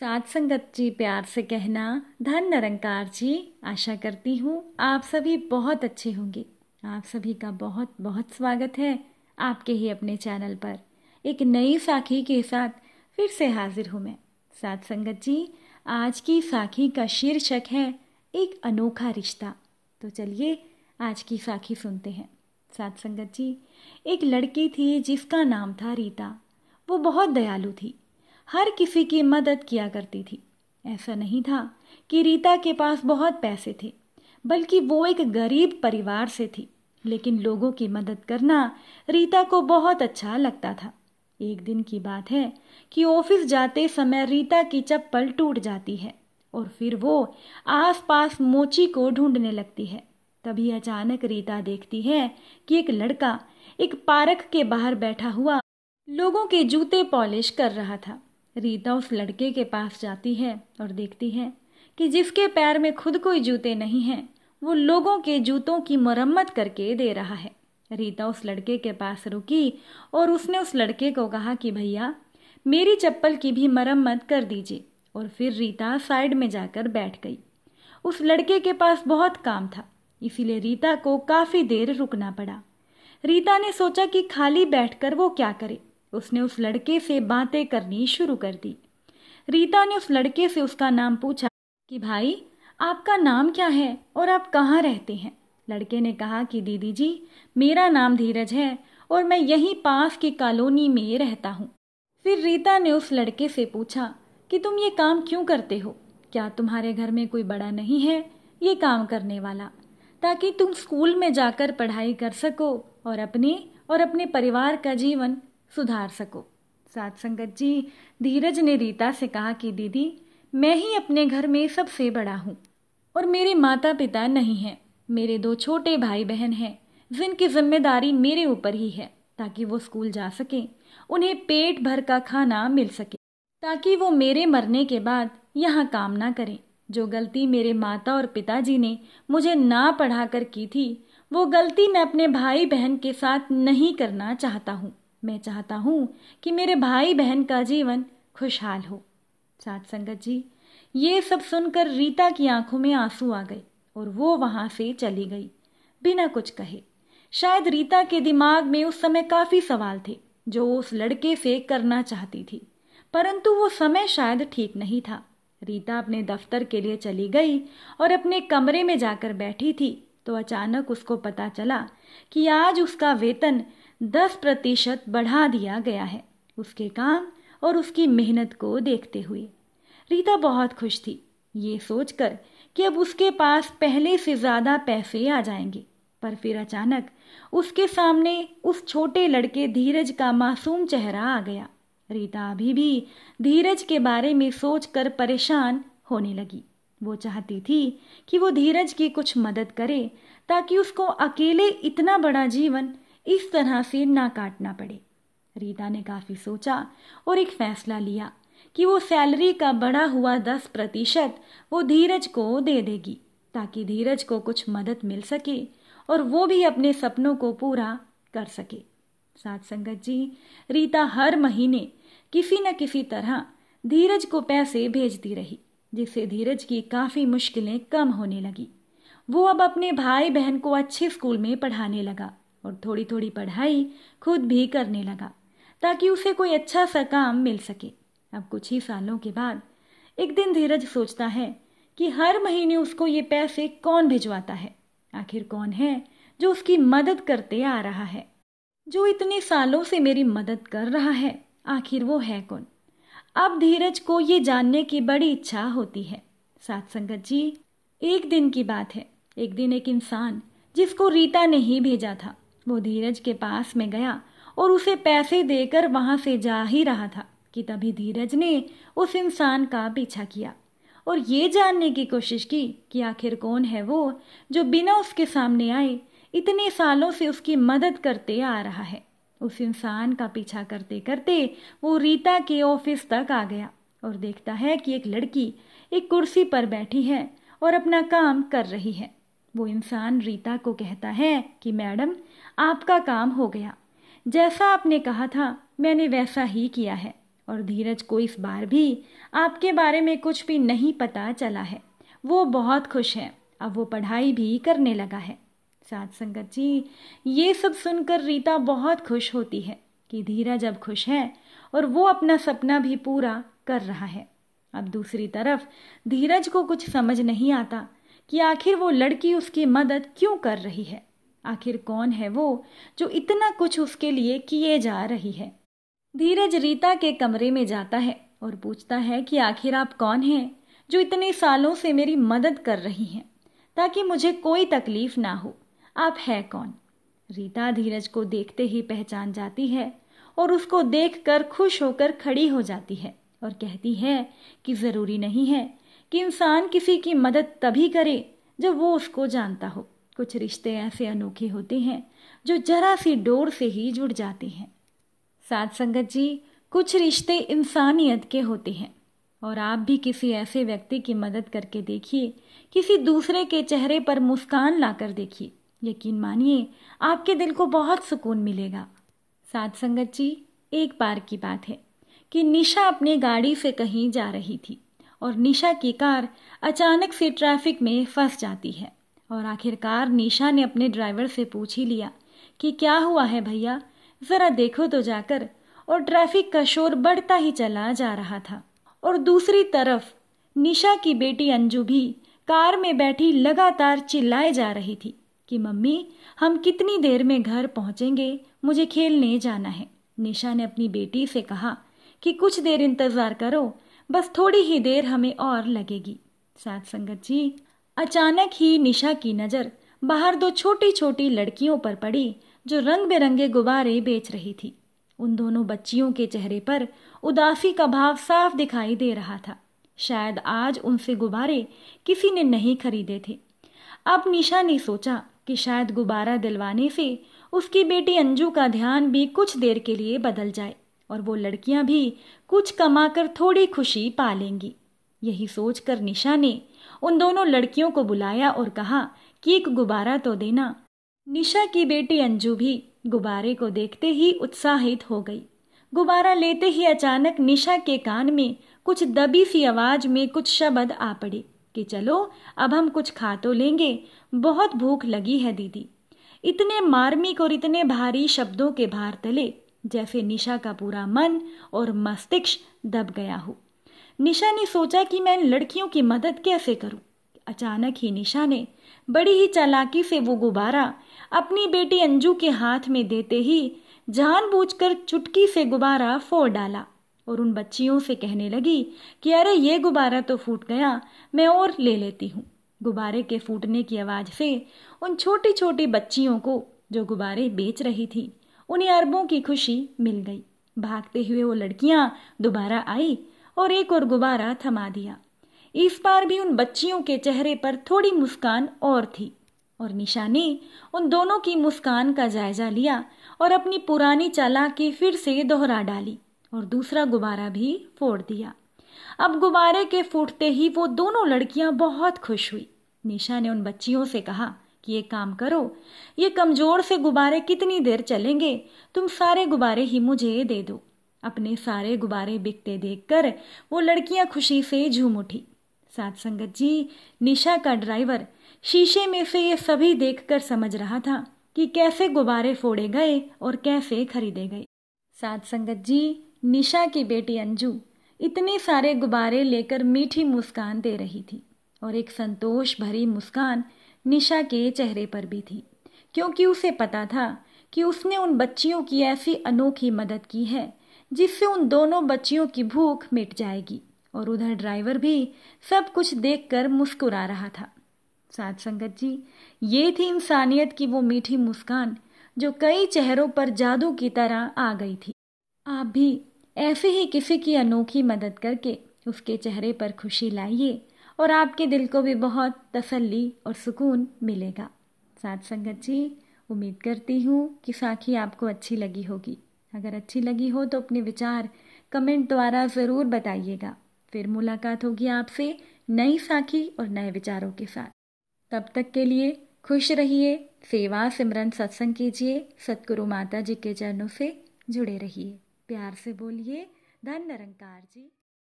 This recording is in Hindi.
साथ संगत जी प्यार से कहना धन निरंकार जी आशा करती हूँ आप सभी बहुत अच्छे होंगे आप सभी का बहुत बहुत स्वागत है आपके ही अपने चैनल पर एक नई साखी के साथ फिर से हाजिर हूँ मैं सात संगत जी आज की साखी का शीर्षक है एक अनोखा रिश्ता तो चलिए आज की साखी सुनते हैं सात संगत जी एक लड़की थी जिसका नाम था रीता वो बहुत दयालु थी हर किसी की मदद किया करती थी ऐसा नहीं था कि रीता के पास बहुत पैसे थे बल्कि वो एक गरीब परिवार से थी लेकिन लोगों की मदद करना रीता को बहुत अच्छा लगता था एक दिन की बात है कि ऑफिस जाते समय रीता की चप्पल टूट जाती है और फिर वो आसपास मोची को ढूंढने लगती है तभी अचानक रीता देखती है कि एक लड़का एक पार्क के बाहर बैठा हुआ लोगों के जूते पॉलिश कर रहा था रीता उस लड़के के पास जाती है और देखती है कि जिसके पैर में खुद कोई जूते नहीं हैं वो लोगों के जूतों की मरम्मत करके दे रहा है रीता उस लड़के के पास रुकी और उसने उस लड़के को कहा कि भैया मेरी चप्पल की भी मरम्मत कर दीजिए और फिर रीता साइड में जाकर बैठ गई उस लड़के के पास बहुत काम था इसीलिए रीता को काफ़ी देर रुकना पड़ा रीता ने सोचा कि खाली बैठकर वो क्या करे उसने उस लड़के से बातें करनी शुरू कर दी रीता ने उस लड़के से उसका नाम पूछा कि भाई आपका नाम क्या है और आप कहाँ रहते हैं लड़के ने कहा कि दीदी जी मेरा नाम धीरज है और मैं यहीं पास की कॉलोनी में रहता हूँ फिर रीता ने उस लड़के से पूछा कि तुम ये काम क्यों करते हो क्या तुम्हारे घर में कोई बड़ा नहीं है ये काम करने वाला ताकि तुम स्कूल में जाकर पढ़ाई कर सको और अपने और अपने परिवार का जीवन सुधार सको साध संगत जी धीरज ने रीता से कहा कि दीदी मैं ही अपने घर में सबसे बड़ा हूँ और मेरे माता पिता नहीं हैं मेरे दो छोटे भाई बहन हैं जिनकी जिम्मेदारी मेरे ऊपर ही है ताकि वो स्कूल जा सके उन्हें पेट भर का खाना मिल सके ताकि वो मेरे मरने के बाद यहाँ काम ना करें जो गलती मेरे माता और पिताजी ने मुझे ना पढ़ा कर की थी वो गलती मैं अपने भाई बहन के साथ नहीं करना चाहता हूँ मैं चाहता हूँ कि मेरे भाई बहन का जीवन खुशहाल हो सात संगत जी ये सब सुनकर रीता की आंखों में आंसू आ गए और वो वहां से चली गई बिना कुछ कहे शायद रीता के दिमाग में उस समय काफी सवाल थे जो उस लड़के से करना चाहती थी परंतु वो समय शायद ठीक नहीं था रीता अपने दफ्तर के लिए चली गई और अपने कमरे में जाकर बैठी थी तो अचानक उसको पता चला कि आज उसका वेतन दस प्रतिशत बढ़ा दिया गया है उसके काम और उसकी मेहनत को देखते हुए रीता बहुत खुश थी ये सोचकर कि अब उसके पास पहले से ज़्यादा पैसे आ जाएंगे पर फिर अचानक उसके सामने उस छोटे लड़के धीरज का मासूम चेहरा आ गया रीता अभी भी धीरज के बारे में सोचकर परेशान होने लगी वो चाहती थी कि वो धीरज की कुछ मदद करे ताकि उसको अकेले इतना बड़ा जीवन इस तरह से ना काटना पड़े रीता ने काफ़ी सोचा और एक फैसला लिया कि वो सैलरी का बढ़ा हुआ दस प्रतिशत वो धीरज को दे देगी ताकि धीरज को कुछ मदद मिल सके और वो भी अपने सपनों को पूरा कर सके साथ संगत जी रीता हर महीने किसी न किसी तरह धीरज को पैसे भेजती रही जिससे धीरज की काफ़ी मुश्किलें कम होने लगी वो अब अपने भाई बहन को अच्छे स्कूल में पढ़ाने लगा और थोड़ी थोड़ी पढ़ाई खुद भी करने लगा ताकि उसे कोई अच्छा सा काम मिल सके अब कुछ ही सालों के बाद एक दिन धीरज सोचता है कि हर महीने उसको ये पैसे कौन भिजवाता है आखिर कौन है जो उसकी मदद करते आ रहा है जो इतने सालों से मेरी मदद कर रहा है आखिर वो है कौन अब धीरज को ये जानने की बड़ी इच्छा होती है सात संगत जी एक दिन की बात है एक दिन एक इंसान जिसको रीता ने ही भेजा था वो धीरज के पास में गया और उसे पैसे देकर वहां से जा ही रहा था कि तभी धीरज ने उस इंसान का पीछा किया और ये जानने की कोशिश की कि आखिर कौन है वो जो बिना उसके सामने आए इतने सालों से उसकी मदद करते आ रहा है उस इंसान का पीछा करते करते वो रीता के ऑफिस तक आ गया और देखता है कि एक लड़की एक कुर्सी पर बैठी है और अपना काम कर रही है वो इंसान रीता को कहता है कि मैडम आपका काम हो गया जैसा आपने कहा था मैंने वैसा ही किया है और धीरज को इस बार भी आपके बारे में कुछ भी नहीं पता चला है वो बहुत खुश है अब वो पढ़ाई भी करने लगा है साथ संगत जी ये सब सुनकर रीता बहुत खुश होती है कि धीरज अब खुश है और वो अपना सपना भी पूरा कर रहा है अब दूसरी तरफ धीरज को कुछ समझ नहीं आता कि आखिर वो लड़की उसकी मदद क्यों कर रही है आखिर कौन है वो जो इतना कुछ उसके लिए किए जा रही है धीरज रीता के कमरे में जाता है और पूछता है कि आखिर आप कौन हैं जो इतने सालों से मेरी मदद कर रही हैं ताकि मुझे कोई तकलीफ ना हो आप है कौन रीता धीरज को देखते ही पहचान जाती है और उसको देखकर खुश होकर खड़ी हो जाती है और कहती है कि ज़रूरी नहीं है कि इंसान किसी की मदद तभी करे जब वो उसको जानता हो कुछ रिश्ते ऐसे अनोखे होते हैं जो जरा सी डोर से ही जुड़ जाते हैं साथ संगत जी कुछ रिश्ते इंसानियत के होते हैं और आप भी किसी ऐसे व्यक्ति की मदद करके देखिए किसी दूसरे के चेहरे पर मुस्कान लाकर देखिए यकीन मानिए आपके दिल को बहुत सुकून मिलेगा साथ संगत जी एक बार की बात है कि निशा अपनी गाड़ी से कहीं जा रही थी और निशा की कार अचानक से ट्रैफिक में फंस जाती है और आखिरकार निशा ने अपने ड्राइवर से पूछ ही लिया कि क्या हुआ है भैया ज़रा देखो तो जाकर और ट्रैफिक का शोर बढ़ता ही चला जा रहा था और दूसरी तरफ निशा की बेटी अंजू भी कार में बैठी लगातार चिल्लाए जा रही थी कि मम्मी हम कितनी देर में घर पहुंचेंगे मुझे खेलने जाना है निशा ने अपनी बेटी से कहा कि कुछ देर इंतज़ार करो बस थोड़ी ही देर हमें और लगेगी साथ संगत जी अचानक ही निशा की नज़र बाहर दो छोटी छोटी लड़कियों पर पड़ी जो रंग बिरंगे गुब्बारे बेच रही थी उन दोनों बच्चियों के चेहरे पर उदासी का भाव साफ दिखाई दे रहा था शायद आज उनसे गुब्बारे किसी ने नहीं खरीदे थे अब निशा ने सोचा कि शायद गुब्बारा दिलवाने से उसकी बेटी अंजू का ध्यान भी कुछ देर के लिए बदल जाए और वो लड़कियां भी कुछ कमाकर थोड़ी खुशी पा लेंगी यही सोचकर निशा ने उन दोनों लड़कियों को बुलाया और कहा कि एक गुब्बारा तो देना निशा की बेटी अंजू भी गुब्बारे को देखते ही उत्साहित हो गई गुब्बारा लेते ही अचानक निशा के कान में कुछ दबी सी आवाज में कुछ शब्द आ पड़े कि चलो अब हम कुछ खा तो लेंगे बहुत भूख लगी है दीदी इतने मार्मिक और इतने भारी शब्दों के भार तले जैसे निशा का पूरा मन और मस्तिष्क दब गया हो निशा ने सोचा कि मैं लड़कियों की मदद कैसे करूं। अचानक ही निशा ने बड़ी ही चालाकी से वो गुब्बारा अपनी बेटी अंजू के हाथ में देते ही जानबूझकर चुटकी से गुब्बारा फोड़ डाला और उन बच्चियों से कहने लगी कि अरे ये गुब्बारा तो फूट गया मैं और ले लेती हूँ गुब्बारे के फूटने की आवाज़ से उन छोटी छोटी बच्चियों को जो गुब्बारे बेच रही थी उन्हें अरबों की खुशी मिल गई भागते हुए वो लड़कियां दोबारा आई और एक और गुब्बारा थमा दिया इस बार भी उन बच्चियों के चेहरे पर थोड़ी मुस्कान और थी और निशा ने उन दोनों की मुस्कान का जायजा लिया और अपनी पुरानी चालाकी फिर से दोहरा डाली और दूसरा गुब्बारा भी फोड़ दिया अब गुब्बारे के फूटते ही वो दोनों लड़कियां बहुत खुश हुई निशा ने उन बच्चियों से कहा कि ये काम करो ये कमजोर से गुब्बारे कितनी देर चलेंगे तुम सारे गुब्बारे ही मुझे दे दो अपने सारे गुब्बारे बिकते देखकर वो लड़कियां खुशी से झूम उठी सात संगत जी निशा का ड्राइवर शीशे में से ये सभी देखकर समझ रहा था कि कैसे गुब्बारे फोड़े गए और कैसे खरीदे गए सात संगत जी निशा की बेटी अंजू इतने सारे गुब्बारे लेकर मीठी मुस्कान दे रही थी और एक संतोष भरी मुस्कान निशा के चेहरे पर भी थी क्योंकि उसे पता था कि उसने उन बच्चियों की ऐसी अनोखी मदद की है जिससे उन दोनों बच्चियों की भूख मिट जाएगी और उधर ड्राइवर भी सब कुछ देखकर मुस्कुरा रहा था साथ संगत जी ये थी इंसानियत की वो मीठी मुस्कान जो कई चेहरों पर जादू की तरह आ गई थी आप भी ऐसे ही किसी की अनोखी मदद करके उसके चेहरे पर खुशी लाइए और आपके दिल को भी बहुत तसल्ली और सुकून मिलेगा साथ संगत जी उम्मीद करती हूँ कि साखी आपको अच्छी लगी होगी अगर अच्छी लगी हो तो अपने विचार कमेंट द्वारा ज़रूर बताइएगा फिर मुलाकात होगी आपसे नई साखी और नए विचारों के साथ तब तक के लिए खुश रहिए सेवा सिमरन सत्संग कीजिए सतगुरु माता जी के चरणों से जुड़े रहिए प्यार से बोलिए धन निरंकार जी